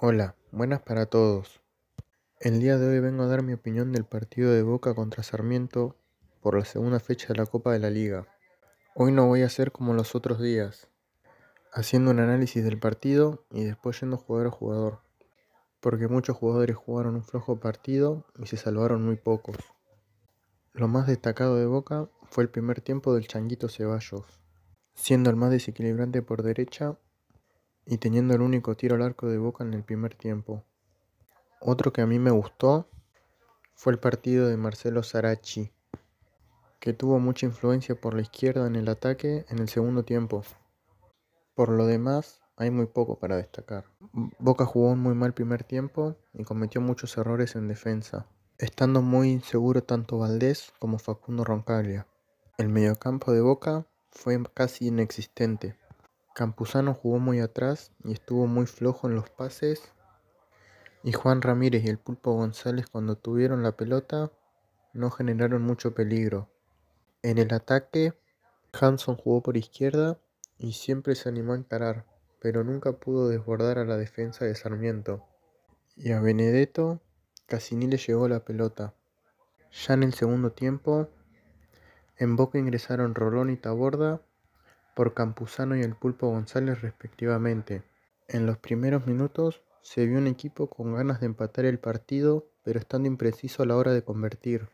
Hola, buenas para todos. El día de hoy vengo a dar mi opinión del partido de Boca contra Sarmiento por la segunda fecha de la Copa de la Liga. Hoy no voy a hacer como los otros días, haciendo un análisis del partido y después yendo jugador a jugador, porque muchos jugadores jugaron un flojo partido y se salvaron muy pocos. Lo más destacado de Boca fue el primer tiempo del Changuito Ceballos, siendo el más desequilibrante por derecha y teniendo el único tiro al arco de Boca en el primer tiempo. Otro que a mí me gustó fue el partido de Marcelo Sarachi. que tuvo mucha influencia por la izquierda en el ataque en el segundo tiempo. Por lo demás, hay muy poco para destacar. Boca jugó muy mal primer tiempo y cometió muchos errores en defensa, estando muy inseguro tanto Valdés como Facundo Roncaglia. El mediocampo de Boca fue casi inexistente. Campuzano jugó muy atrás y estuvo muy flojo en los pases. Y Juan Ramírez y el Pulpo González cuando tuvieron la pelota no generaron mucho peligro. En el ataque, Hanson jugó por izquierda y siempre se animó a encarar, pero nunca pudo desbordar a la defensa de Sarmiento. Y a Benedetto casi ni le llegó la pelota. Ya en el segundo tiempo, en Boca ingresaron Rolón y Taborda por Campuzano y el Pulpo González respectivamente. En los primeros minutos se vio un equipo con ganas de empatar el partido, pero estando impreciso a la hora de convertir.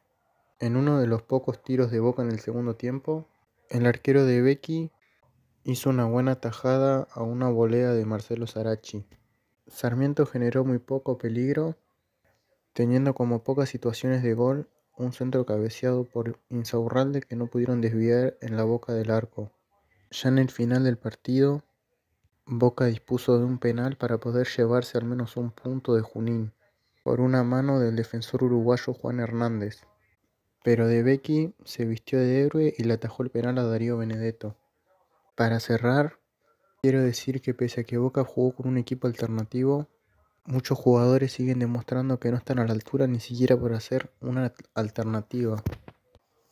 En uno de los pocos tiros de boca en el segundo tiempo, el arquero de Becky hizo una buena tajada a una volea de Marcelo Sarachi. Sarmiento generó muy poco peligro, teniendo como pocas situaciones de gol un centro cabeceado por Insaurralde que no pudieron desviar en la boca del arco. Ya en el final del partido, Boca dispuso de un penal para poder llevarse al menos un punto de Junín, por una mano del defensor uruguayo Juan Hernández. Pero De se vistió de héroe y le atajó el penal a Darío Benedetto. Para cerrar, quiero decir que pese a que Boca jugó con un equipo alternativo, muchos jugadores siguen demostrando que no están a la altura ni siquiera por hacer una alternativa.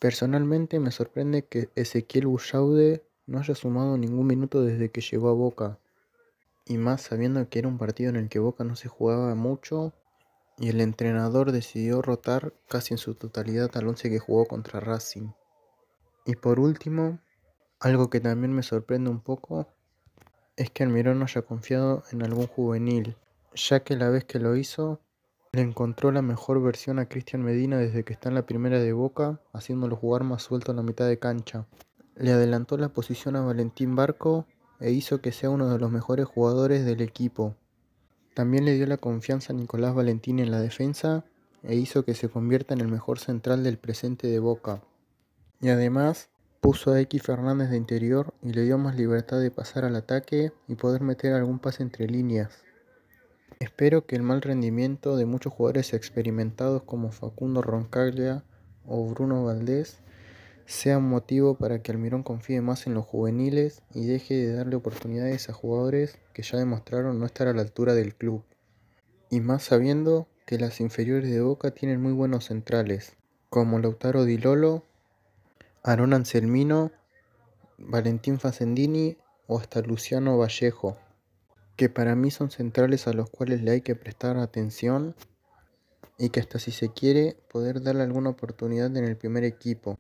Personalmente me sorprende que Ezequiel Bullaude no haya sumado ningún minuto desde que llegó a Boca. Y más sabiendo que era un partido en el que Boca no se jugaba mucho y el entrenador decidió rotar casi en su totalidad al once que jugó contra Racing. Y por último, algo que también me sorprende un poco es que Almirón no haya confiado en algún juvenil, ya que la vez que lo hizo le encontró la mejor versión a Cristian Medina desde que está en la primera de Boca, haciéndolo jugar más suelto en la mitad de cancha. Le adelantó la posición a Valentín Barco e hizo que sea uno de los mejores jugadores del equipo. También le dio la confianza a Nicolás Valentín en la defensa e hizo que se convierta en el mejor central del presente de Boca. Y además puso a X Fernández de interior y le dio más libertad de pasar al ataque y poder meter algún pase entre líneas. Espero que el mal rendimiento de muchos jugadores experimentados como Facundo Roncaglia o Bruno Valdés sea un motivo para que Almirón confíe más en los juveniles y deje de darle oportunidades a jugadores que ya demostraron no estar a la altura del club. Y más sabiendo que las inferiores de Boca tienen muy buenos centrales, como Lautaro Di Lolo, Aaron Anselmino, Valentín Facendini o hasta Luciano Vallejo, que para mí son centrales a los cuales le hay que prestar atención y que hasta si se quiere poder darle alguna oportunidad en el primer equipo.